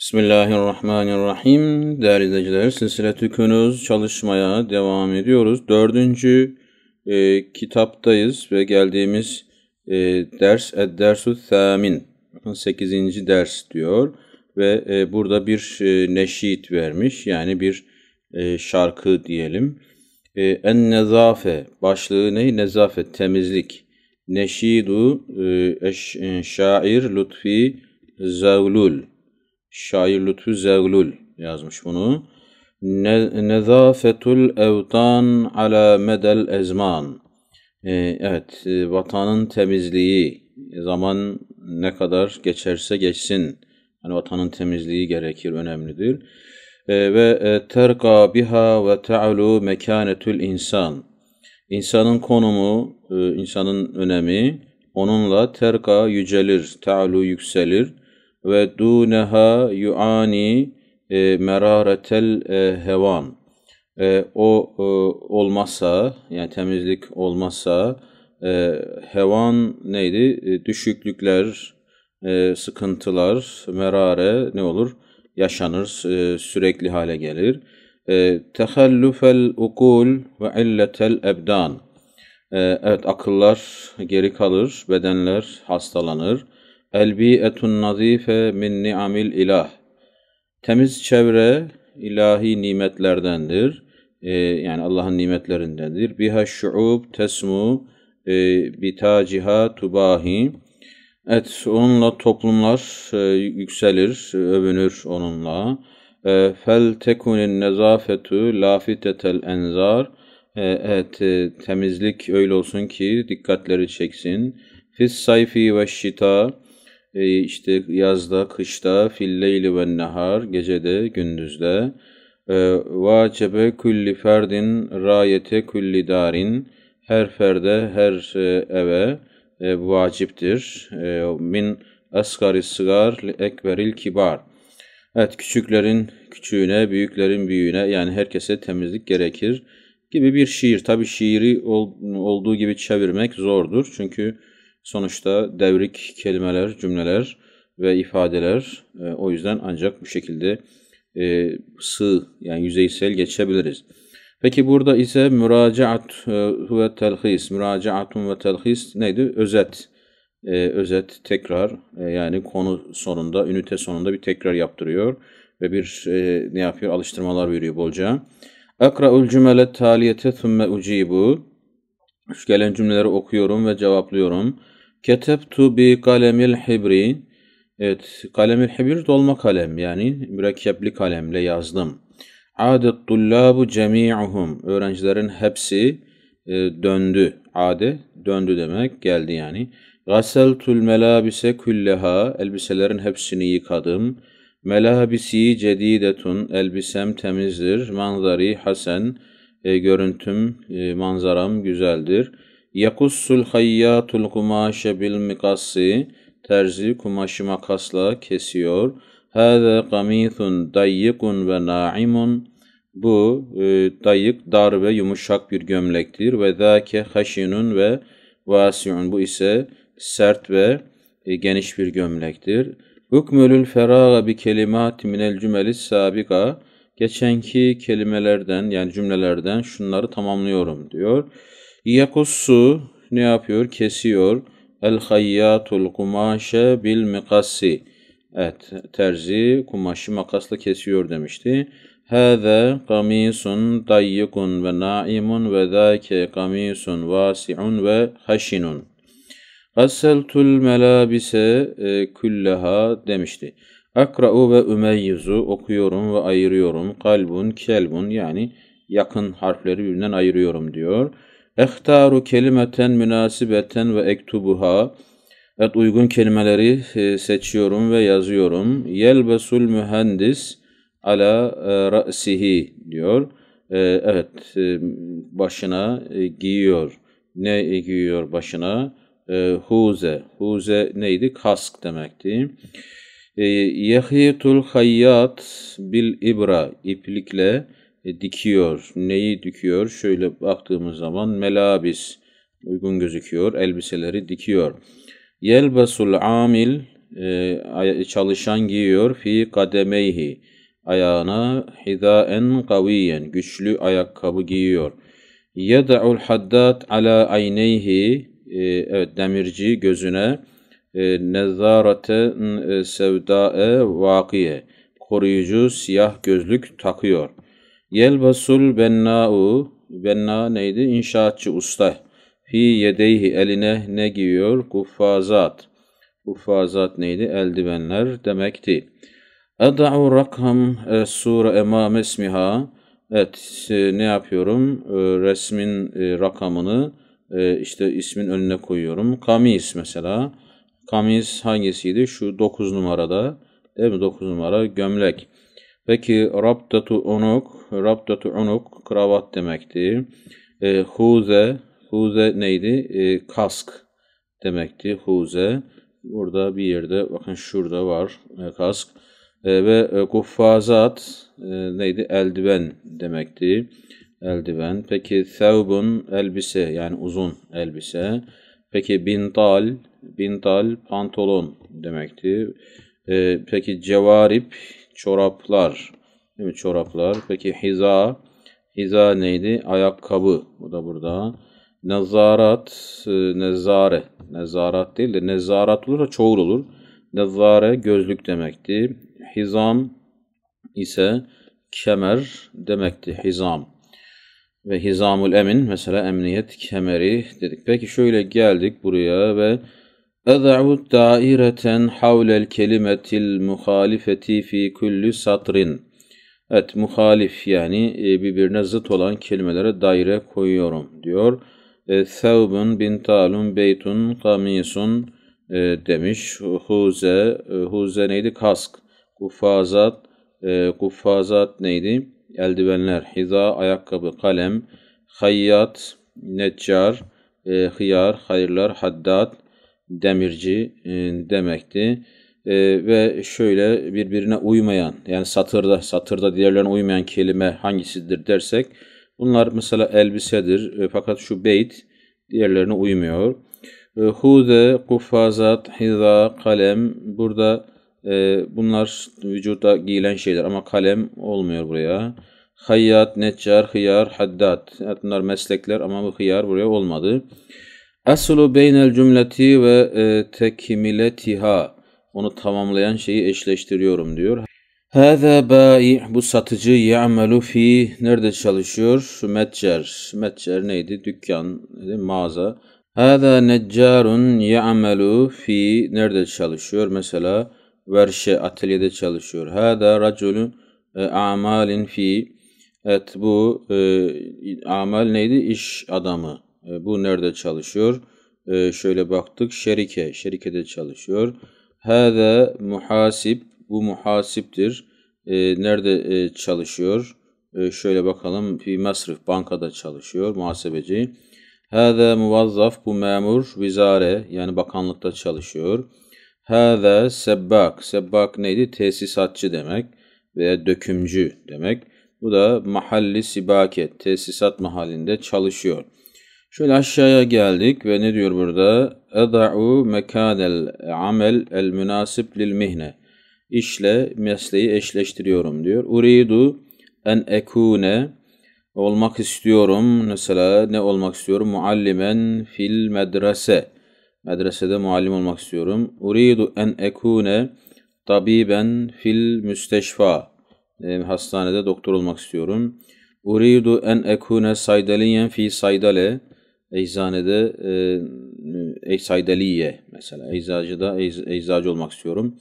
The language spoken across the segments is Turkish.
Bismillahirrahmanirrahim. Değerli izleyiciler, silsiletü künüz çalışmaya devam ediyoruz. Dördüncü e, kitaptayız ve geldiğimiz e, ders Eddersü Thamin. Bakın sekizinci ders diyor ve e, burada bir e, neşit vermiş yani bir e, şarkı diyelim. E, en nezafe başlığı ne? Nezafe, temizlik. Neşidu e, eş, e, şair Lutfi Zavlul. Şair Lütfü Zevlül yazmış bunu. Ne, Nezafetul evtan ala medel ezman. Ee, evet, e, vatanın temizliği zaman ne kadar geçerse geçsin. Yani vatanın temizliği gerekir, önemlidir. Ee, ve e, terka biha ve te'alu mekanetul insan. İnsanın konumu, e, insanın önemi onunla terka yücelir, te'alu yükselir ve duneha yuani e, meraretel e, hevan. E, o e, olmazsa yani temizlik olmazsa e, hevan neydi? E, düşüklükler, e, sıkıntılar, merare ne olur? Yaşanır, e, sürekli hale gelir. E, tehallüfel ukul ve illetel ebdan. E, evet akıllar geri kalır, bedenler hastalanır. El-bi'etun nazife min ni'amil ilah. Temiz çevre ilahi nimetlerdendir. Ee, yani Allah'ın nimetlerindendir. Biha şu'ub tesmu e, bitaciha tubahi. Evet, onunla toplumlar e, yükselir, övünür onunla. E, fel tekunin nezafetu lafitetel enzar. Evet, e, temizlik öyle olsun ki dikkatleri çeksin. Fis sayfi ve şita e, işte yazda, kışta, filleyli ve nehar, gecede, gündüzde, ee, vacebe külli ferdin rayete külli darin her ferde her e, eve e, vaciptir. E, min asgari sigar ekberil kibar. Evet küçüklerin küçüğüne, büyüklerin büyüğüne yani herkese temizlik gerekir gibi bir şiir. Tabi şiiri olduğu gibi çevirmek zordur. Çünkü Sonuçta devrik kelimeler, cümleler ve ifadeler e, o yüzden ancak bu şekilde e, sığ yani yüzeysel geçebiliriz. Peki burada ise müracaat e, ve telhis, müracaatun ve telhis neydi? Özet, e, özet tekrar e, yani konu sonunda, ünite sonunda bir tekrar yaptırıyor ve bir e, ne yapıyor? Alıştırmalar veriyor bolca. Akra'ul cümele taliyete thumme ucibu. Gelen cümleleri okuyorum ve cevaplıyorum. Ketebtu bi kalemil hibri. Evet, kalemil hibir dolma kalem yani mürekkepli kalemle yazdım. Adet tullabu cemi'uhum. Öğrencilerin hepsi e, döndü. Ade döndü demek geldi yani. Gaseltul melabise kulleha Elbiselerin hepsini yıkadım. Melabisi cedidetun. Elbisem temizdir. Manzari hasen e, görüntüm, e, manzaram güzeldir. Yakussul hayyatul kumaşe bil mikassi. Terzi kumaşı makasla kesiyor. Hâze gamithun dayyikun ve na'imun. Bu e, dayık, dar ve yumuşak bir gömlektir. Ve zâke haşinun ve vasiun. Bu ise sert ve e, geniş bir gömlektir. Hükmülül ferâga bi kelimâti minel cümelis sâbika geçenki kelimelerden yani cümlelerden şunları tamamlıyorum diyor. Yakussu ne yapıyor? Kesiyor. El hayyatul kumaşe bil mikassi. Evet, terzi kumaşı makasla kesiyor demişti. Hâzâ kamisun dayyikun ve naimun ve zâke kamisun vâsi'un ve haşinun. Gasseltul melâbise e, külleha demişti. Akra'u ve ümeyyizu okuyorum ve ayırıyorum. Kalbun, kelbun yani yakın harfleri birbirinden ayırıyorum diyor. Ehtaru kelimeten münasibeten ve ektubuha. Evet uygun kelimeleri e, seçiyorum ve yazıyorum. Yelbesul mühendis ala e, ra'sihi diyor. E, evet başına giyiyor. Ne giyiyor başına? Huze. Huze neydi? Kask demekti. E, ee, Yehitul hayyat bil ibra iplikle e, dikiyor. Neyi dikiyor? Şöyle baktığımız zaman melabis uygun gözüküyor. Elbiseleri dikiyor. Yelbasul amil e, çalışan giyiyor fi kademeyhi ayağına hidaen kaviyen güçlü ayakkabı giyiyor. Yeda'ul haddat ala ayneyhi e, evet demirci gözüne e, nezarete e, sevdae vakiye. Koruyucu siyah gözlük takıyor. Yelbasul benna'u. Benna neydi? İnşaatçı usta. Fi yedeyhi eline ne giyiyor? Kuffazat. Kuffazat neydi? Eldivenler demekti. Eda'u rakam e, sure emam esmiha. Evet ne yapıyorum? Resmin rakamını işte ismin önüne koyuyorum. Kamis mesela. Kamiz hangisiydi? Şu 9 numarada. Değil mi? 9 numara gömlek. Peki rabdatu unuk. Rabdatu unuk kravat demekti. E, huze. Huze neydi? E, kask demekti. Huze. Burada bir yerde bakın şurada var e, kask. E, ve e, kuffazat e, neydi? Eldiven demekti. Eldiven. Peki thevbun elbise yani uzun elbise. Peki bintal, bintal pantolon demekti. Ee, peki cevarip, çoraplar. Değil mi? Çoraplar. Peki hiza, hiza neydi? Ayakkabı. Bu da burada. Nezarat, e, nezare. Nezarat değil de nezarat olursa çoğul olur. Nezare gözlük demekti. Hizam ise kemer demekti. Hizam ve Hizamul Emin mesela emniyet kemeri dedik. Peki şöyle geldik buraya ve Ed'u daireten havlel kelimetil muhalifeti fi kulli satrin. Evet muhalif yani e, birbirine zıt olan kelimelere daire koyuyorum diyor. E, Thevbun bin talun beytun kamisun e, demiş. Huze, huze neydi? Kask. Kufazat, kufazat neydi? eldivenler, hiza, ayakkabı, kalem, hayyat, neccar, e, hıyar, hayırlar, haddat, demirci e, demekti. E, ve şöyle birbirine uymayan yani satırda satırda diğerlerine uymayan kelime hangisidir dersek bunlar mesela elbisedir e, fakat şu beyt diğerlerine uymuyor. E, hude, kufazat, hiza, kalem burada e, bunlar vücuda giyilen şeyler ama kalem olmuyor buraya. Hayyat, neccar, hıyar, haddat. bunlar meslekler ama bu hıyar buraya olmadı. Aslu beynel cümleti ve e, tekmiletiha. Onu tamamlayan şeyi eşleştiriyorum diyor. Hâzâ bâi. Bu satıcı ya'melu fi. Nerede çalışıyor? Metcer. Metcer neydi? Dükkan, mağaza. Hâzâ neccarun ya'melu fi. Nerede çalışıyor? Mesela verşe atölyede çalışıyor. Hada raculun e, amalin fi et bu e, amal neydi? İş adamı. E, bu nerede çalışıyor? E, şöyle baktık. Şerike. Şerikede çalışıyor. Hada muhasip. Bu muhasiptir. E, nerede e, çalışıyor? E, şöyle bakalım. Fi masrif. Bankada çalışıyor. Muhasebeci. Hada muvazzaf. Bu memur. Vizare. Yani bakanlıkta çalışıyor. Hâzâ sebbâk. Sebbâk neydi? Tesisatçı demek veya dökümcü demek. Bu da mahalli sibaket. Tesisat mahallinde çalışıyor. Şöyle aşağıya geldik ve ne diyor burada? Eda'u mekânel amel el münasip lil mihne. İşle mesleği eşleştiriyorum diyor. Uridu en ekune olmak istiyorum. Mesela ne olmak istiyorum? Muallimen fil medrese medresede muallim olmak istiyorum. Uridu en ekune tabiben fil müsteşfa. E, hastanede doktor olmak istiyorum. Uridu en ekune saydaliyen fi saydale. Eczanede e, e saydaliye mesela. Eczacıda ecz, eczacı olmak istiyorum.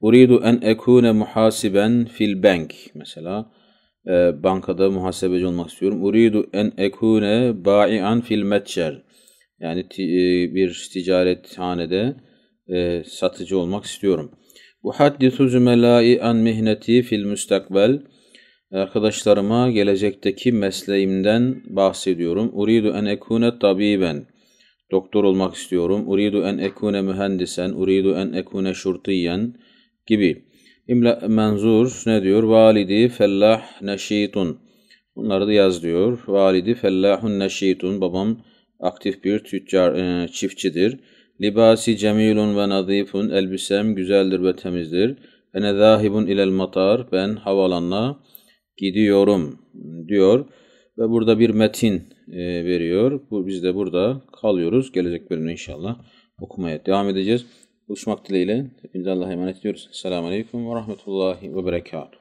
Uridu en ekune muhasiben fil bank mesela. E, bankada muhasebeci olmak istiyorum. Uridu en ekune ba'ian fil metçer yani e, bir ticarethanede e, satıcı olmak istiyorum. Bu Uhaddisu zümelai an mihneti fil müstakbel. Arkadaşlarıma gelecekteki mesleğimden bahsediyorum. Uridu en ekune tabiben. Doktor olmak istiyorum. Uridu en ekune mühendisen. Uridu en ekune şurtiyen gibi. İmla menzur ne diyor? Validi fellah neşitun. Bunları da yaz diyor. Validi fellahun neşitun. Babam aktif bir tüccar, e, çiftçidir. Libasi cemilun ve nazifun, elbisem güzeldir ve temizdir. Ene zahibun ilel matar, ben havalanla gidiyorum diyor. Ve burada bir metin e, veriyor. Bu, biz de burada kalıyoruz. Gelecek bölümde inşallah okumaya devam edeceğiz. Buluşmak dileğiyle. Hepinize Allah'a emanet ediyoruz. Selamun Aleyküm ve Rahmetullahi ve Berekatuhu.